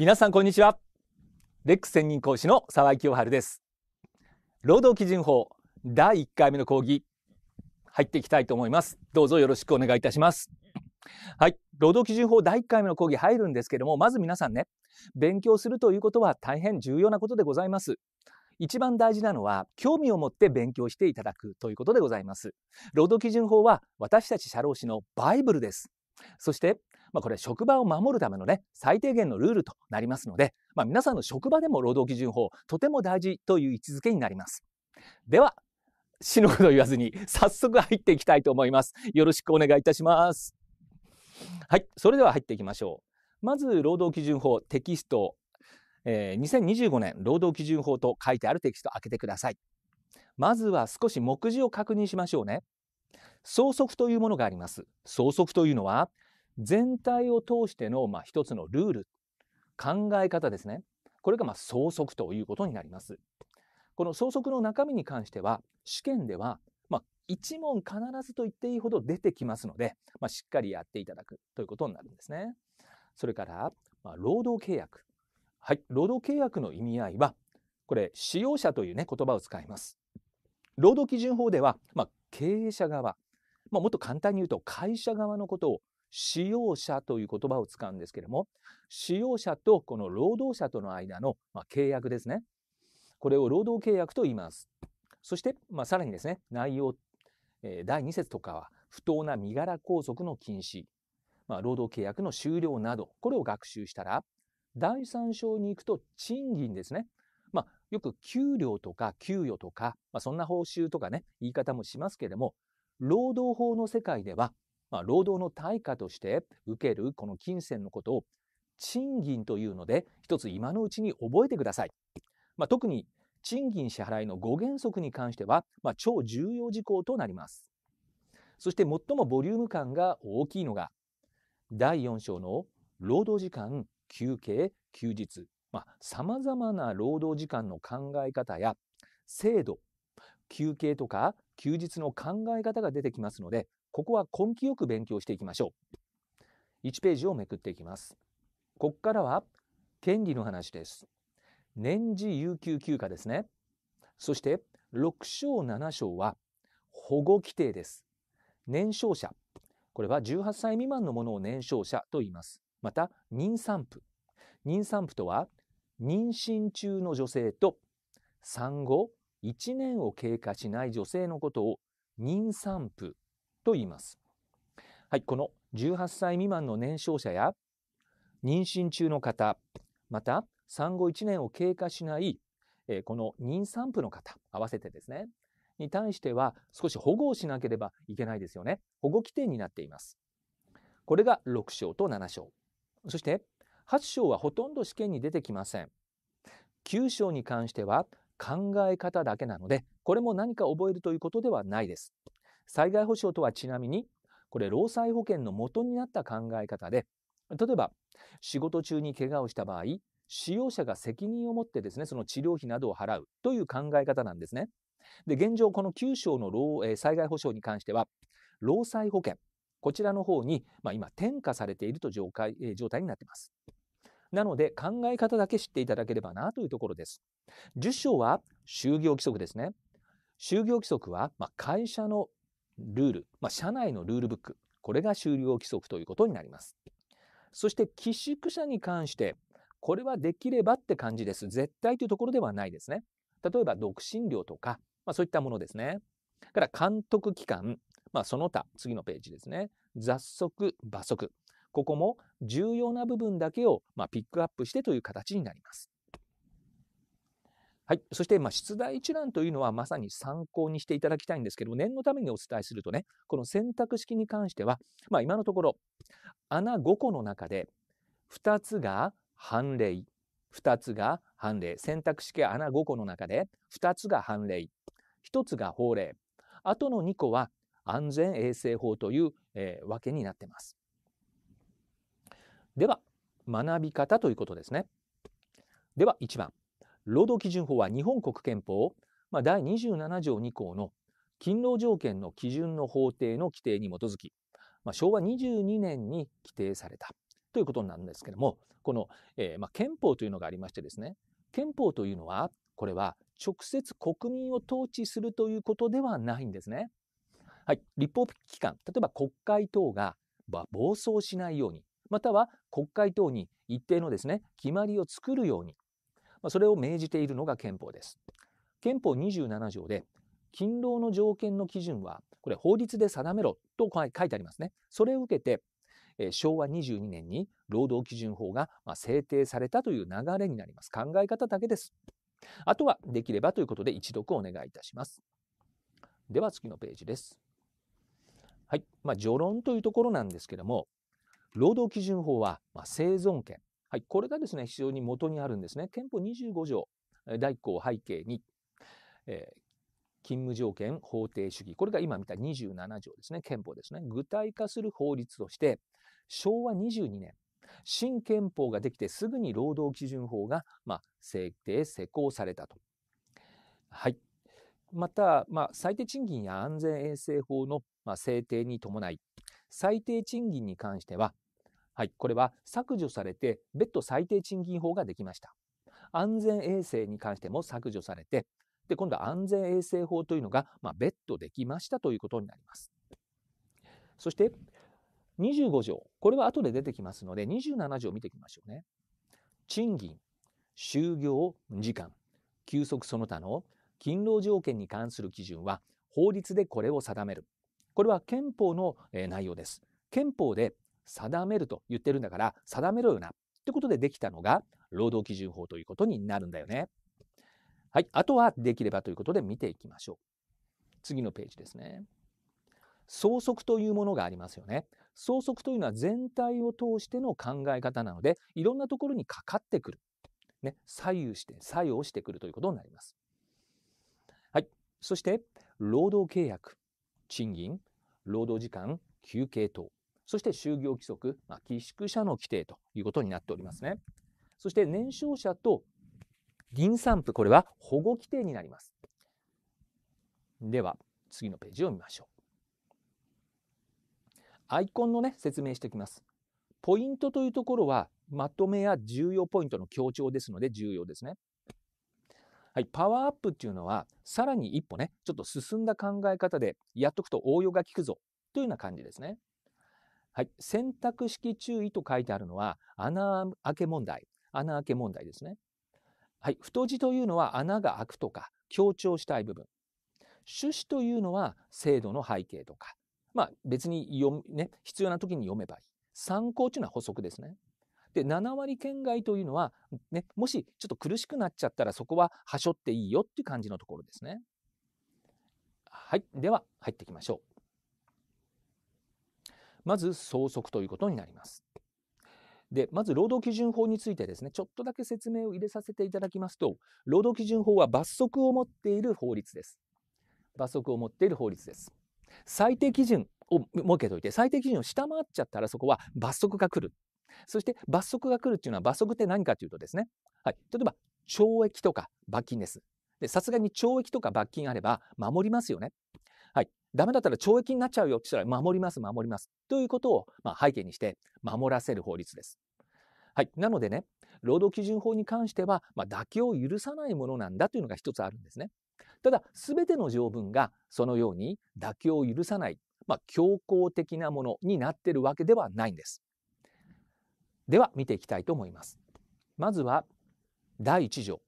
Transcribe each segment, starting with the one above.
皆さんこんにちはレックス専任講師の沢井清春です労働基準法第1回目の講義入っていきたいと思いますどうぞよろしくお願いいたしますはい労働基準法第1回目の講義入るんですけどもまず皆さんね勉強するということは大変重要なことでございます一番大事なのは興味を持って勉強していただくということでございます労働基準法は私たち社労士のバイブルですそしてまあ、これ職場を守るためのね、最低限のルールとなりますので、まあ、皆さんの職場でも労働基準法、とても大事という位置づけになります。では、死ぬこと言わずに、早速入っていきたいと思います。よろしくお願いいたします。はい、それでは入っていきましょう。まず、労働基準法テキスト、えー、2025年労働基準法と書いてあるテキスト開けてください。まずは少し目次を確認しましょうね。相続というものがあります。相続というのは、全体を通しての、まあ、一つのルール、考え方ですね。これが、まあ、総則ということになります。この総則の中身に関しては、試験では、まあ、一問必ずと言っていいほど出てきますので、まあ、しっかりやっていただくということになるんですね。それから、まあ、労働契約。はい、労働契約の意味合いは、これ、使用者というね、言葉を使います。労働基準法では、まあ、経営者側、まあ、もっと簡単に言うと会社側のことを使用者という言葉を使うんですけれども、使用者とこの労働者との間の、ま契約ですね。これを労働契約と言います。そして、まあ、さらにですね、内容、え第2節とかは、不当な身柄拘束の禁止、まあ、労働契約の終了など、これを学習したら、第3章に行くと賃金ですね。まあ、よく給料とか給与とか、まあ、そんな報酬とかね、言い方もしますけれども、労働法の世界ではまあ、労働の対価として受けるこの金銭のことを賃金というので一つ今のうちに覚えてください。まあ、特に賃金支払いの5原則に関しては、まあ、超重要事項となります。そして最もボリューム感が大きいのが第4章の労働時間、休憩、休日、まあ、様々な労働時間の考え方や制度、休憩とか休日の考え方が出てきますので、ここは根気よく勉強していきましょう。1ページをめくっていきます。ここからは、権利の話です。年次有給休暇ですね。そして、6章7章は、保護規定です。年少者。これは18歳未満のものを年少者と言います。また、妊産婦。妊産婦とは、妊娠中の女性と、産後1年を経過しない女性のことを妊産婦と言います。はい、この18歳未満の年少者や妊娠中の方、また産後1年を経過しない、えー、この妊産婦の方、合わせてですね、に対しては少し保護をしなければいけないですよね。保護規定になっています。これが6章と7章。そして8章はほとんど試験に出てきません。9章に関しては考え方だけなので、これも何か覚えるということではないです。災害保障とはちなみに、これ労災保険の元になった考え方で、例えば仕事中に怪我をした場合、使用者が責任を持ってですね、その治療費などを払うという考え方なんですね。で、現状この9章の労、えー、災害保障に関しては、労災保険、こちらの方に、まあ、今転嫁されていると状態,、えー、状態になっています。なので考え方だけ知っていただければなというところです。10章は就業規則ですね。就業規則は、まあ、会社のルール、まあ、社内のルールブック、これが終了規則ということになります。そして寄宿舎に関して、これはできればって感じです。絶対というところではないですね。例えば、独身寮とか、まあ、そういったものですね。から、監督機関、まあ、その他、次のページですね。雑則、罰則。ここも重要な部分だけを、まあ、ピックアップしてという形になります。はい。そして、まあ、出題一覧というのはまさに参考にしていただきたいんですけど念のためにお伝えするとね、この選択式に関しては、まあ、今のところ、穴5個の中で、2つが判例、2つが判例、選択式穴5個の中で、2つが判例、1つが法令、あとの2個は安全衛生法という、えー、わけになってます。では、学び方ということですね。では、1番。労働基準法は日本国憲法、まあ、第27条2項の勤労条件の基準の法定の規定に基づき、まあ、昭和22年に規定されたということなんですけどもこの、えー、まあ、憲法というのがありましてですね憲法というのはこれは直接国民を統治するということではないんですね。はい、立法機関例えば国会等が、まあ、暴走しないようにまたは国会等に一定のですね決まりを作るようにまあ、それを命じているのが憲法です。憲法27条で、勤労の条件の基準は、これ法律で定めろと書いてありますね。それを受けて、え昭和22年に労働基準法が、ま制定されたという流れになります。考え方だけです。あとはできればということで一読お願いいたします。では次のページです。はい。まあ、序論というところなんですけども、労働基準法は、ま生存権、はい、これがですね、非常に元にあるんですね。憲法25条、第1項を背景に、えー、勤務条件法定主義。これが今見た27条ですね。憲法ですね。具体化する法律として、昭和22年、新憲法ができてすぐに労働基準法が、まあ、制定、施行されたと。はい。また、まあ、最低賃金や安全衛生法の、まあ、制定に伴い、最低賃金に関しては、はい、これは削除されて別途最低賃金法ができました。安全衛生に関しても削除されて、で、今度は安全衛生法というのが、まあ、別途できましたということになります。そして、25条。これは後で出てきますので、27条を見ていきましょうね。賃金、就業時間、休息その他の勤労条件に関する基準は、法律でこれを定める。これは憲法の内容です。憲法で定めると言ってるんだから、定めろよな。ってことでできたのが、労働基準法ということになるんだよね。はい。あとは、できればということで見ていきましょう。次のページですね。相則というものがありますよね。相則というのは全体を通しての考え方なので、いろんなところにかかってくる。ね、左右して、作用してくるということになります。はい。そして、労働契約、賃金、労働時間、休憩等。そして就業規則、まあ、寄宿舎の規定ということになっておりますね。そして年少者と林散布、これは保護規定になります。では、次のページを見ましょう。アイコンのね、説明しておきます。ポイントというところは、まとめや重要ポイントの強調ですので重要ですね。はい、パワーアップっていうのは、さらに一歩ね、ちょっと進んだ考え方でやっとくと応用が効くぞというような感じですね。はい。選択式注意と書いてあるのは、穴開け問題。穴開け問題ですね。はい。太字というのは穴が開くとか、強調したい部分。趣旨というのは制度の背景とか。まあ別に読ね、必要な時に読めばいい。参考というのは補足ですね。で、7割圏外というのは、ね、もしちょっと苦しくなっちゃったらそこははしょっていいよっていう感じのところですね。はい。では入っていきましょう。まず総則ということになります。で、まず労働基準法についてですね、ちょっとだけ説明を入れさせていただきますと、労働基準法は罰則を持っている法律です。罰則を持っている法律です。最低基準を設けといて、最低基準を下回っちゃったらそこは罰則が来る。そして罰則が来るっていうのは罰則って何かというとですね、はい、例えば懲役とか罰金です。で、さすがに懲役とか罰金あれば守りますよね。ダメだったら懲役になっちゃうよって言ったら、守ります、守ります。ということを、まあ、背景にして、守らせる法律です。はい。なのでね、労働基準法に関しては、まあ、妥協を許さないものなんだというのが一つあるんですね。ただ、すべての条文がそのように妥協を許さない、まあ、強硬的なものになっているわけではないんです。では、見ていきたいと思います。まずは、第1条。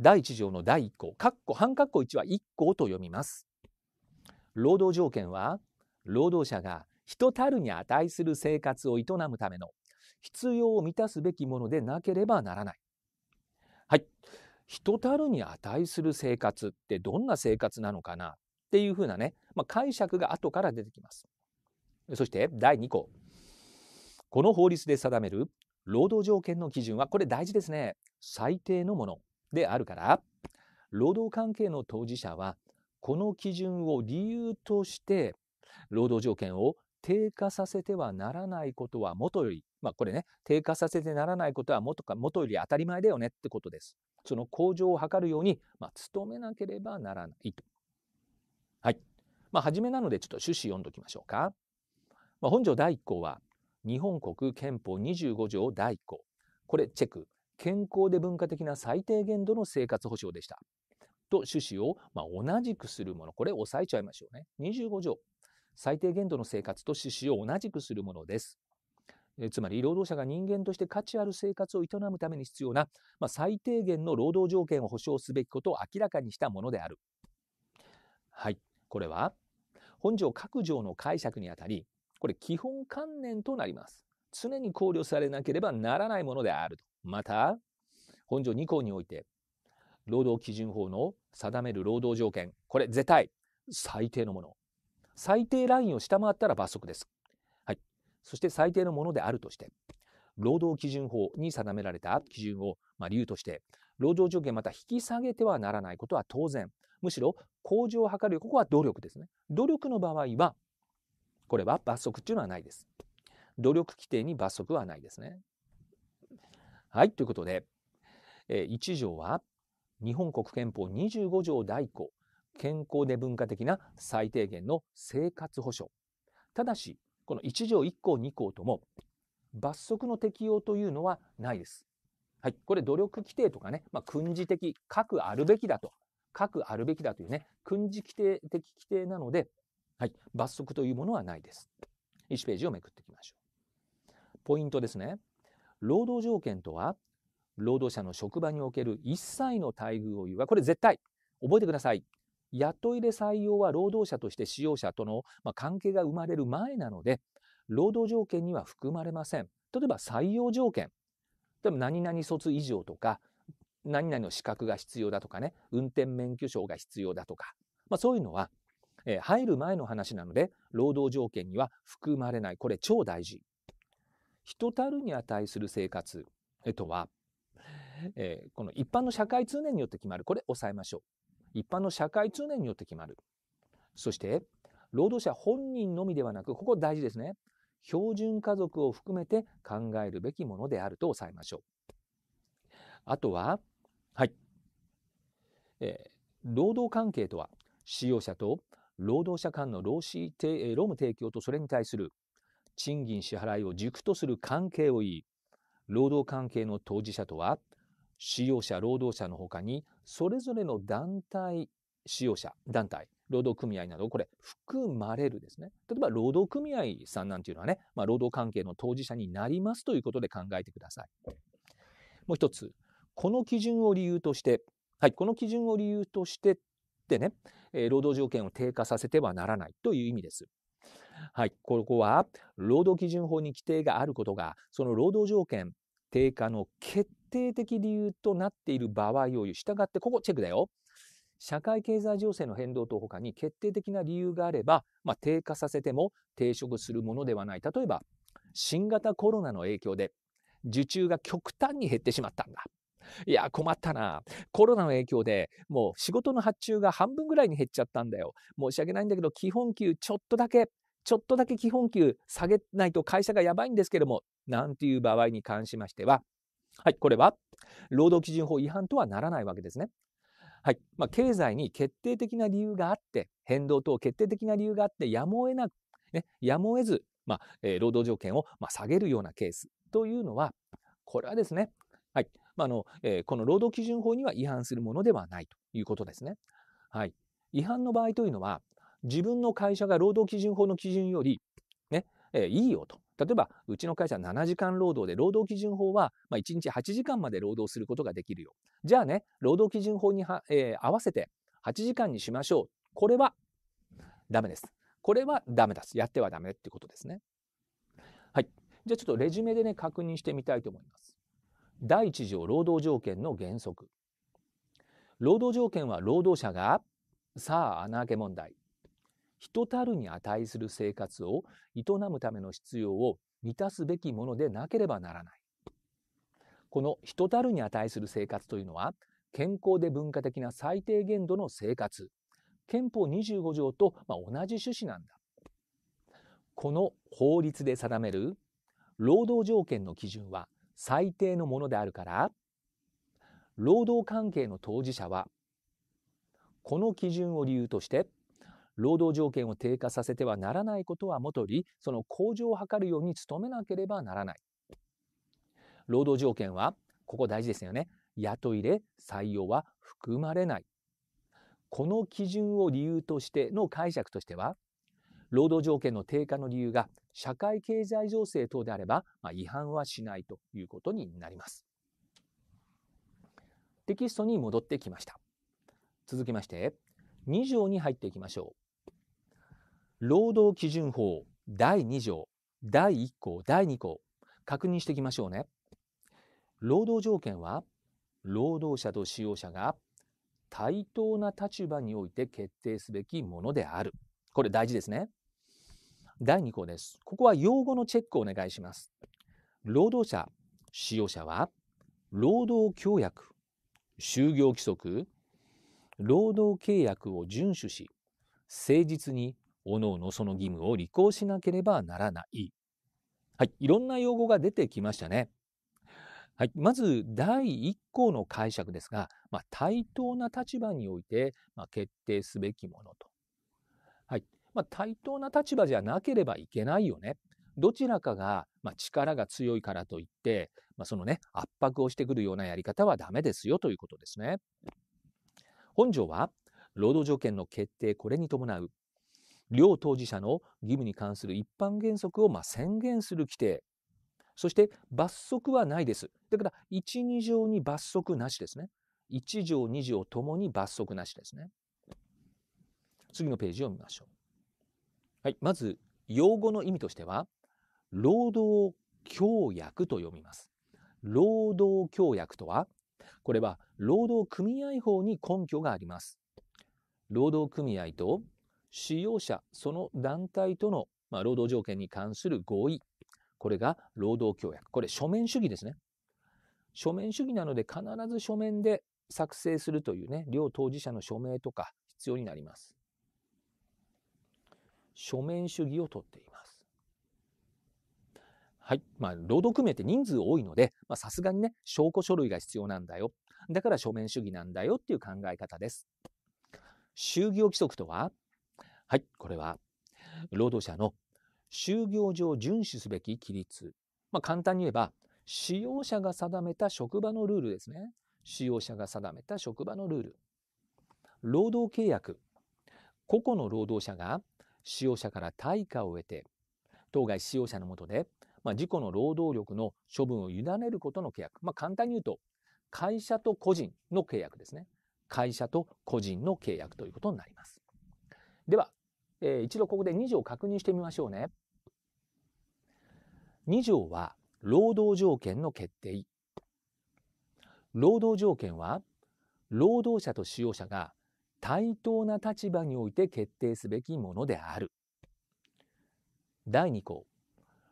第1条の第1項、括弧、半括弧1は1項と読みます。労働条件は労働者が人たるに値する生活を営むための必要を満たすべきものでなければならない。はい。人たるに値する生活ってどんな生活なのかなっていうふうなね、まあ、解釈が後から出てきます。そして第2項。この法律で定める労働条件の基準は、これ大事ですね。最低のものであるから、労働関係の当事者はこの基準を理由として、労働条件を低下させてはならないことはもとより、まあこれね、低下させてならないことは元か、元より当たり前だよねってことです。その向上を図るように、まあ、努めなければならないと。はい。まあ、初めなのでちょっと趣旨読んどきましょうか。まあ、本条第1項は、日本国憲法25条第1項。これ、チェック。健康で文化的な最低限度の生活保障でした。と趣旨を、ま同じくするもの。これ押さえちゃいましょうね。25条。最低限度の生活と趣旨を同じくするものです。つまり労働者が人間として価値ある生活を営むために必要な、まあ、最低限の労働条件を保障すべきことを明らかにしたものである。はい、これは本条各条の解釈にあたり、これ基本観念となります。常に考慮されなければならないものであると。また、本条2項において、労働基準法の定める労働条件、これ絶対、最低のもの。最低ラインを下回ったら罰則です。はい。そして最低のものであるとして、労働基準法に定められた基準を、まあ、理由として、労働条件また引き下げてはならないことは当然、むしろ向上を図る、ここは努力ですね。努力の場合は、これは罰則っていうのはないです。努力規定に罰則はないですね。はい、ということで、えー、1条は日本国憲法25条第1項、健康で文化的な最低限の生活保障。ただし、この1条1項2項とも、罰則の適用というのはないです。はい。これ努力規定とかね、まあ、訓示的、核あるべきだと、核あるべきだというね、訓示規定的規定なので、はい。罰則というものはないです。1ページをめくっていきましょう。ポイントですね。労働条件とは、労働者の職場における一切の待遇を言うは、これ絶対、覚えてください。雇い入れ採用は労働者として使用者との関係が生まれる前なので、労働条件には含まれません。例えば採用条件。例えば何々卒以上とか、何々の資格が必要だとかね、運転免許証が必要だとか、まあ、そういうのは、えー、入る前の話なので、労働条件には含まれない。これ超大事。人たるに値する生活とは、えー、この一般の社会通念によって決まる。これ押さえましょう。一般の社会通念によって決まる。そして、労働者本人のみではなく、ここ大事ですね。標準家族を含めて考えるべきものであると抑えましょう。あとは、はい。えー、労働関係とは、使用者と労働者間の労使労務提供とそれに対する賃金支払いを軸とする関係を言い、労働関係の当事者とは、使用者、労働者のほかに、それぞれの団体、使用者、団体、労働組合など、これ、含まれるですね。例えば、労働組合さんなんていうのはね、まあ、労働関係の当事者になりますということで考えてください。もう一つ、この基準を理由として、はい、この基準を理由としてってね、えー、労働条件を低下させてはならないという意味です。はい、ここは、労働基準法に規定があることが、その労働条件低下の決定的理由となっている場合を言う。したがって、ここチェックだよ。社会経済情勢の変動等他に決定的な理由があれば、まあ、低下させても抵触するものではない。例えば、新型コロナの影響で受注が極端に減ってしまったんだ。いや、困ったな。コロナの影響で、もう仕事の発注が半分ぐらいに減っちゃったんだよ。申し訳ないんだけど、基本給ちょっとだけ、ちょっとだけ基本給下げないと会社がやばいんですけども、なんていう場合に関しましては、はい、これは労働基準法違反とはならないわけですね。はいまあ、経済に決定的な理由があって変動等決定的な理由があってやむを得なく、ね、やむを得ず、まあえー、労働条件を、まあ、下げるようなケースというのはこれはですね、はいまあのえー、この労働基準法には違反するものではないということですね。はい、違反の場合というのは自分の会社が労働基準法の基準よりね、ねえー、いいよと例えば、うちの会社は7時間労働で、労働基準法は、ま1日8時間まで労働することができるよ。じゃあね、労働基準法には、えー、合わせて8時間にしましょう。これはダメです。これはダメすやってはダメってことですね。はい。じゃあちょっとレジュメでね、確認してみたいと思います。第1条労働条件の原則。労働条件は労働者が、さあ穴あけ問題。人たるに値する生活を営むための必要を満たすべきものでなければならない。この人たるに値する生活というのは、健康で文化的な最低限度の生活、憲法25条とま同じ趣旨なんだ。この法律で定める労働条件の基準は最低のものであるから、労働関係の当事者は、この基準を理由として、労働条件を低下させてはならないことはもとり、その向上を図るように努めなければならない。労働条件は、ここ大事ですよね。雇いれ、採用は含まれない。この基準を理由としての解釈としては、労働条件の低下の理由が社会経済情勢等であれば、まあ、違反はしないということになります。テキストに戻ってきました。続きまして、2条に入っていきましょう。労働基準法第2条第1項第2項確認していきましょうね。労働条件は労働者と使用者が対等な立場において決定すべきものである。これ大事ですね。第2項です。ここは用語のチェックをお願いします。労働者、使用者は、労働協約、就業規則、労働契約を遵守し、誠実におのおのその義務を履行しなければならない。はい、いろんな用語が出てきましたね。はい、まず第1項の解釈ですが、まあ、対等な立場において、まあ、決定すべきものと。はいまあ、対等な立場じゃなければいけないよね。どちらかが、まあ、力が強いからといって、まあ、そのね、圧迫をしてくるようなやり方はダメですよということですね。本条は、労働条件の決定、これに伴う両当事者の義務に関する一般原則をま宣言する規定そして罰則はないです。だから1、2条に罰則なしですね。1条、2条ともに罰則なしですね。次のページを見ましょう。はい、まず、用語の意味としては、労働協約と読みます。労働協約とは、これは労働組合法に根拠があります。労働組合と使用者、その団体との、まあ、労働条件に関する合意。これが労働協約。これ書面主義ですね。書面主義なので必ず書面で作成するというね、両当事者の署名とか必要になります。書面主義をとっています。はい。まあ、労働組合って人数多いので、まさすがにね、証拠書類が必要なんだよ。だから書面主義なんだよっていう考え方です。就業規則とは、はい、これは、労働者の就業上遵守すべき規律。まあ、簡単に言えば、使用者が定めた職場のルールですね。使用者が定めた職場のルール。労働契約。個々の労働者が使用者から対価を得て、当該使用者のもとで、まあ、自己の労働力の処分を委ねることの契約。まあ、簡単に言うと、会社と個人の契約ですね。会社と個人の契約ということになります。では、えー、一度ここで2条確認してみましょうね。2条は労働条件の決定。労働条件は労働者と使用者が対等な立場において決定すべきものである。第2項、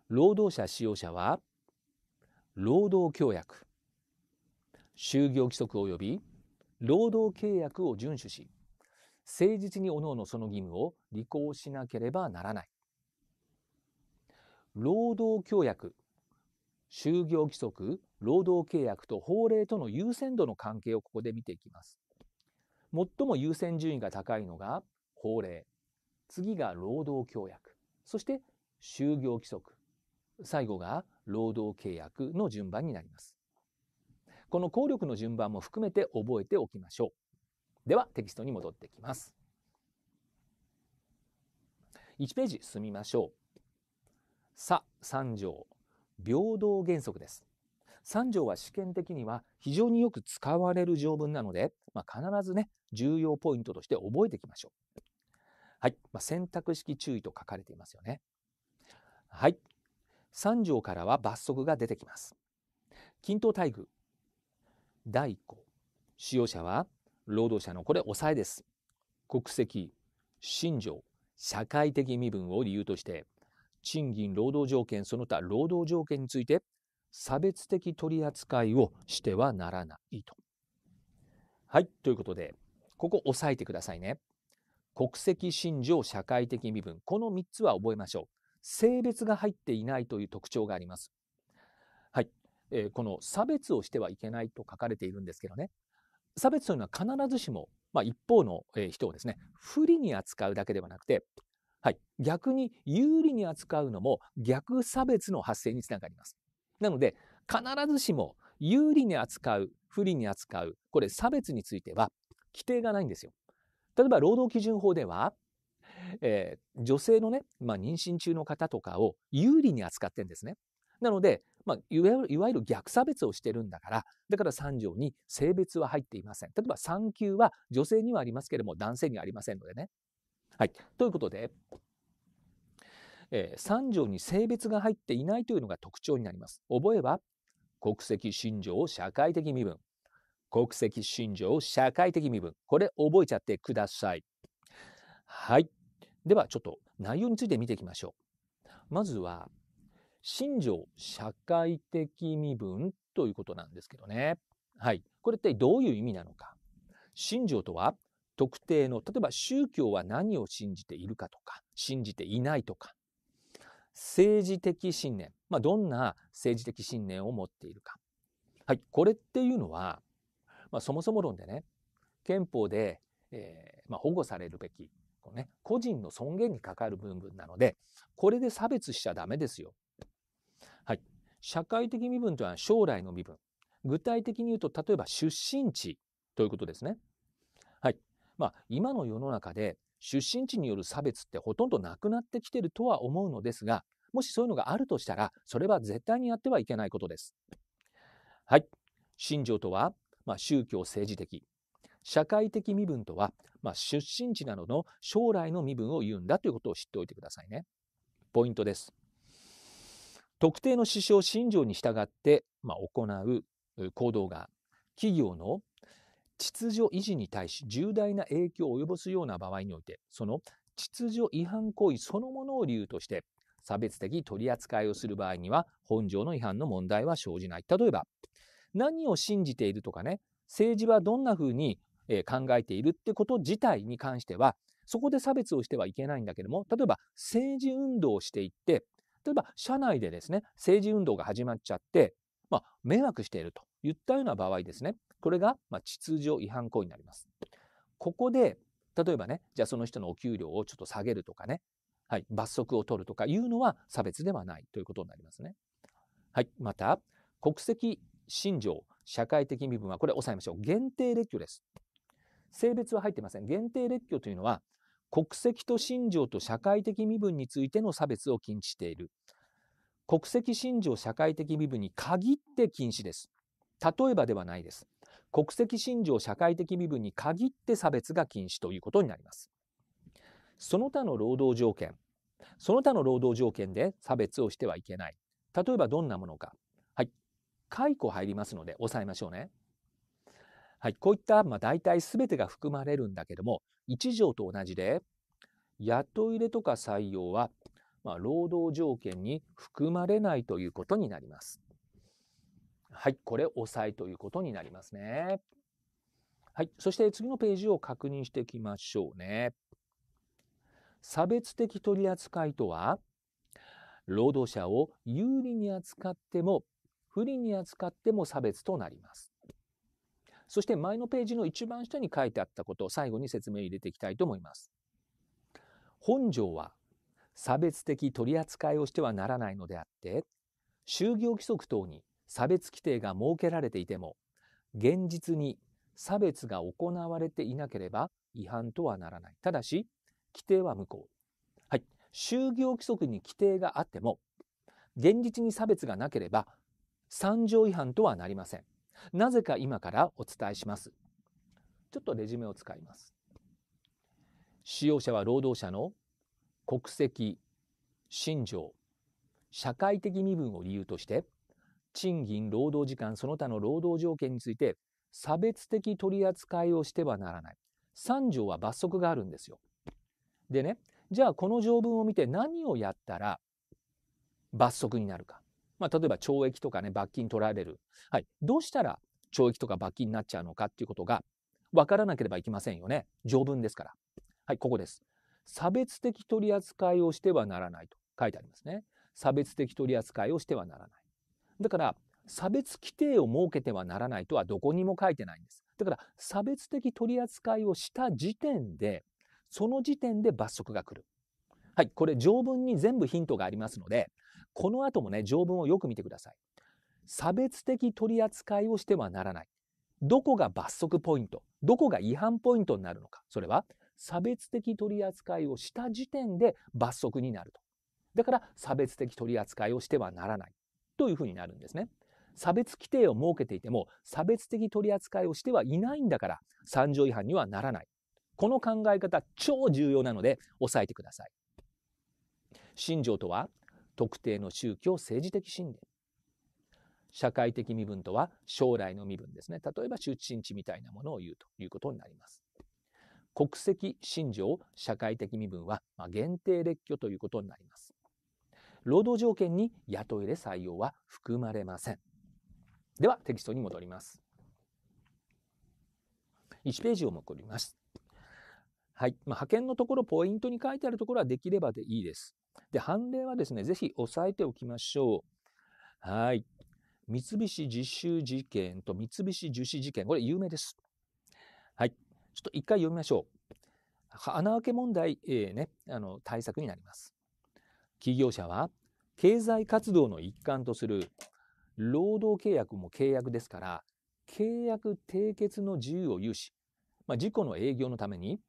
労働者使用者は、労働協約、就業規則及び労働契約を遵守し、誠実に各々その義務を履行しなければならない。労働協約、就業規則、労働契約と法令との優先度の関係をここで見ていきます。最も優先順位が高いのが法令、次が労働協約、そして就業規則、最後が労働契約の順番になります。この効力の順番も含めて覚えておきましょう。ではテキストに戻ってきます。1ページ進みましょう。さ、3条、平等原則です。3条は試験的には非常によく使われる条文なので、まあ、必ずね、重要ポイントとして覚えていきましょう。はい。まあ、選択式注意と書かれていますよね。はい。3条からは罰則が出てきます。均等待遇。代行。使用者は労働者のこれ抑えです。国籍、信条、社会的身分を理由として、賃金、労働条件、その他労働条件について、差別的取り扱いをしてはならないと。はい、ということで、ここ押さえてくださいね。国籍、信条、社会的身分。この3つは覚えましょう。性別が入っていないという特徴があります。はい。えー、この差別をしてはいけないと書かれているんですけどね。差別というのは必ずしも、まあ、一方の人をですね不利に扱うだけではなくて、はい、逆に有利に扱うのも逆差別の発生につながります。なので必ずしも有利に扱う不利に扱うこれ差別については規定がないんですよ。例えば労働基準法では、えー、女性のね、まあ、妊娠中の方とかを有利に扱ってるんですね。なのでまあ、いわゆる逆差別をしてるんだから、だから3条に性別は入っていません。例えば産休は女性にはありますけれども、男性にはありませんのでね。はい。ということで、えー、3条に性別が入っていないというのが特徴になります。覚えは、国籍、信条、社会的身分。国籍、信条、社会的身分。これ覚えちゃってください。はい。では、ちょっと内容について見ていきましょう。まずは、信条、社会的身分ということなんですけどね。はい。これってどういう意味なのか。信条とは、特定の、例えば宗教は何を信じているかとか、信じていないとか、政治的信念、まあ、どんな政治的信念を持っているか。はい。これっていうのは、まあ、そもそも論でね、憲法で、えー、まあ、保護されるべき、こね、個人の尊厳にかかる部分なので、これで差別しちゃダメですよ。はい。社会的身分というのは将来の身分。具体的に言うと、例えば出身地ということですね。はい。まあ、今の世の中で出身地による差別ってほとんどなくなってきてるとは思うのですが、もしそういうのがあるとしたら、それは絶対にやってはいけないことです。はい。信条とは、まあ、宗教政治的。社会的身分とは、まあ、出身地などの将来の身分を言うんだということを知っておいてくださいね。ポイントです。特定の首相信条に従って、まあ、行う行動が企業の秩序維持に対し重大な影響を及ぼすような場合において、その秩序違反行為そのものを理由として差別的取り扱いをする場合には本条の違反の問題は生じない。例えば、何を信じているとかね、政治はどんなふうに考えているってこと自体に関しては、そこで差別をしてはいけないんだけども、例えば政治運動をしていって、例えば社内でですね、政治運動が始まっちゃって、まあ、迷惑しているといったような場合ですね、これが、まあ、秩序違反行為になります。ここで、例えばね、じゃあその人のお給料をちょっと下げるとかね、はい、罰則を取るとかいうのは差別ではないということになりますね。はい、また、国籍、信条、社会的身分は、これ押さえましょう。限定列挙です。性別は入ってません。限定列挙というのは、国籍と信条と社会的身分についての差別を禁止している。国籍、信条、社会的身分に限って禁止です。例えばではないです。国籍、信条、社会的身分に限って差別が禁止ということになります。その他の労働条件。その他の労働条件で差別をしてはいけない。例えばどんなものか。はい。解雇入りますので、押さえましょうね。はい。こういった、まあ、大体全てが含まれるんだけども、1条と同じで雇い入れとか採用は、まあ、労働条件に含まれないということになります。はい、これ押さえということになりますね。はい、そして次のページを確認していきましょうね。差別的取扱いとは、労働者を有利に扱っても不利に扱っても差別となります。そして前のページの一番下に書いてあったことを最後に説明入れていきたいと思います。本条は差別的取り扱いをしてはならないのであって、就業規則等に差別規定が設けられていても、現実に差別が行われていなければ違反とはならない。ただし、規定は無効。はい。就業規則に規定があっても、現実に差別がなければ、三条違反とはなりません。なぜか今からお伝えします。ちょっとレジュメを使います。使用者は労働者の国籍、信条、社会的身分を理由として、賃金、労働時間、その他の労働条件について差別的取り扱いをしてはならない。3条は罰則があるんですよ。でね、じゃあこの条文を見て何をやったら罰則になるか。まあ、例えば懲役とかね、罰金取られる。はい。どうしたら懲役とか罰金になっちゃうのかっていうことが分からなければいけませんよね。条文ですから。はい、ここです。差別的取り扱いをしてはならないと書いてありますね。差別的取り扱いをしてはならない。だから、差別規定を設けてはならないとはどこにも書いてないんです。だから、差別的取り扱いをした時点で、その時点で罰則が来る。はい、これ条文に全部ヒントがありますので、この後もね、条文をよく見てください。差別的取り扱いをしてはならない。どこが罰則ポイント、どこが違反ポイントになるのか。それは、差別的取り扱いをした時点で罰則になると。だから、差別的取り扱いをしてはならない。というふうになるんですね。差別規定を設けていても、差別的取り扱いをしてはいないんだから、3条違反にはならない。この考え方、超重要なので、押さえてください。信条とは、特定の宗教政治的信念。社会的身分とは将来の身分ですね。例えば出身地みたいなものを言うということになります。国籍、信条、社会的身分は、まあ、限定列挙ということになります。労働条件に雇い入れ採用は含まれません。ではテキストに戻ります。1ページを戻ります。はい。まあ、派遣のところ、ポイントに書いてあるところはできればでいいです。で、判例はですね、ぜひ押さえておきましょう。はい。三菱実習事件と三菱樹脂事件、これ有名です。はい。ちょっと一回読みましょう。穴あけ問題、えー、ね、あの、対策になります。企業者は、経済活動の一環とする労働契約も契約ですから、契約締結の自由を有し、まあ、事故の営業のために、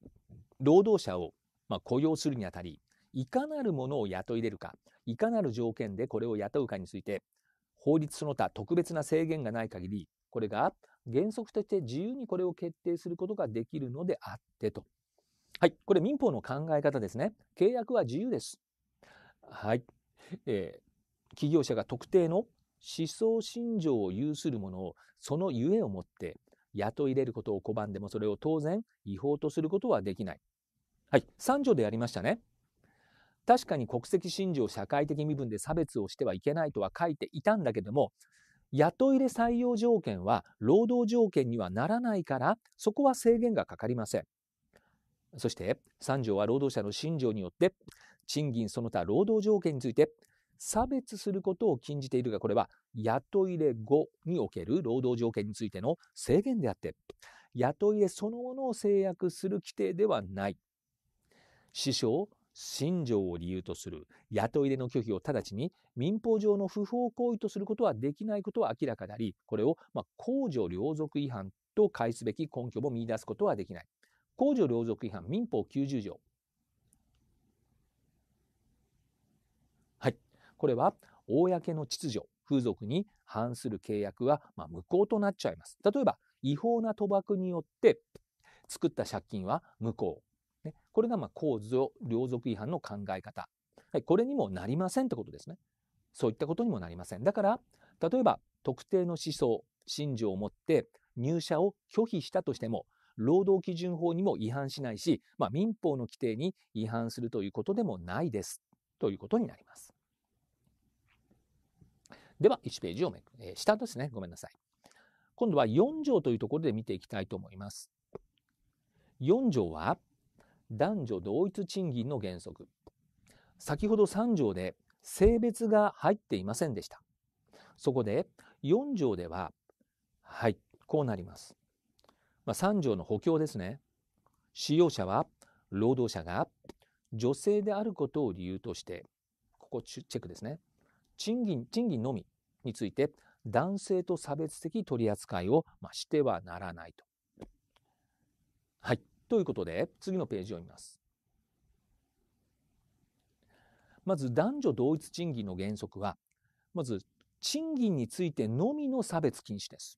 労働者をま雇用するにあたり、いかなるものを雇い入れるか、いかなる条件でこれを雇うかについて、法律その他特別な制限がない限り、これが原則として自由にこれを決定することができるのであってと。はい。これ民法の考え方ですね。契約は自由です。はい。えー、企業者が特定の思想信条を有するものをそのゆえをもって雇い入れることを拒んでもそれを当然違法とすることはできない。はい。3条でやりましたね。確かに国籍信条、社会的身分で差別をしてはいけないとは書いていたんだけども、雇い入れ採用条件は労働条件にはならないから、そこは制限がかかりません。そして、3条は労働者の信条によって、賃金その他労働条件について、差別することを禁じているが、これは雇い入れ後における労働条件についての制限であって、雇い入れそのものを制約する規定ではない。師匠、信条を理由とする雇いれの拒否を直ちに民法上の不法行為とすることはできないことは明らかであり、これを、まあ、公序良俗違反と返すべき根拠も見出すことはできない。公序良俗違反民法90条。はい。これは、公の秩序、風俗に反する契約は、まあ、無効となっちゃいます。例えば、違法な賭博によって作った借金は無効。これがまあ構図を両属違反の考え方。はい、これにもなりませんってことですね。そういったことにもなりません。だから、例えば特定の思想、信条を持って入社を拒否したとしても、労働基準法にも違反しないし、まあ、民法の規定に違反するということでもないです。ということになります。では、1ページをめ、えー、下ですね。ごめんなさい。今度は4条というところで見ていきたいと思います。4条は、男女同一賃金の原則。先ほど3条で性別が入っていませんでした。そこで4条では、はい、こうなります。まあ、3条の補強ですね。使用者は労働者が女性であることを理由として、ここチェックですね。賃金、賃金のみについて男性と差別的取り扱いをしてはならないと。ということで、次のページを見ます。まず、男女同一賃金の原則は、まず、賃金についてのみの差別禁止です。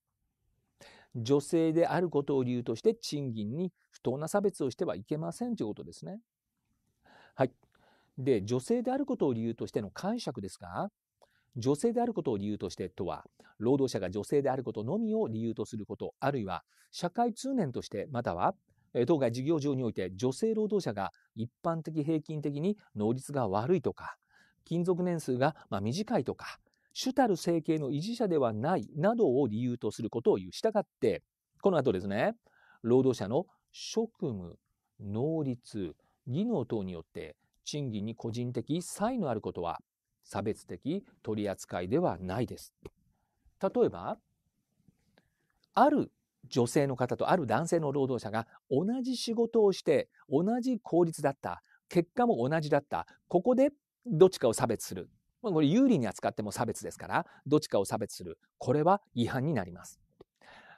女性であることを理由として賃金に不当な差別をしてはいけませんということですね。はい。で、女性であることを理由としての解釈ですが、女性であることを理由としてとは、労働者が女性であることのみを理由とすること、あるいは社会通念として、または当該事業上において女性労働者が一般的平均的に能率が悪いとか、勤続年数がま短いとか、主たる生計の維持者ではないなどを理由とすることを言う。したがって、この後ですね、労働者の職務、能率、技能等によって賃金に個人的差異のあることは差別的取り扱いではないです。例えば、ある女性の方とある男性の労働者が同じ仕事をして同じ効率だった結果も同じだったここでどっちかを差別するこれ有利に扱っても差別ですからどっちかを差別するこれは違反になります。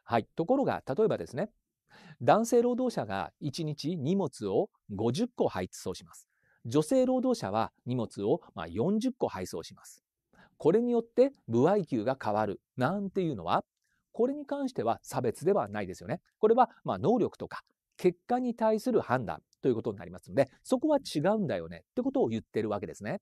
はい、ところが例えばですね男性労働者が1日荷物を50個配送します。女性労働者は荷物をま40個配送します。これによって不合給が変わるなんていうのはこれに関しては差別ではないですよね。これは、ま能力とか結果に対する判断ということになりますので、そこは違うんだよねってことを言ってるわけですね。